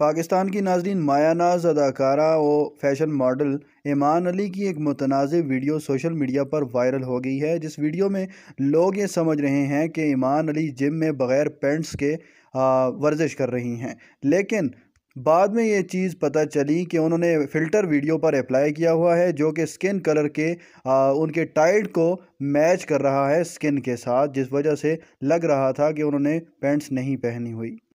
पाकिस्तान की नाजरीन मायानाज अदाकारा और फैशन मॉडल ईमान अली की एक मुतनाज़ वीडियो सोशल मीडिया पर वायरल हो गई है जिस वीडियो में लोग ये समझ रहे हैं कि ईमान अली जिम में बग़ैर पेंट्स के वर्जिश कर रही हैं लेकिन बाद में ये चीज़ पता चली कि उन्होंने फ़िल्टर वीडियो पर अप्लाई किया हुआ है जो कि स्किन कलर के आ, उनके टाइड को मैच कर रहा है स्किन के साथ जिस वजह से लग रहा था कि उन्होंने पेंट्स नहीं पहनी हुई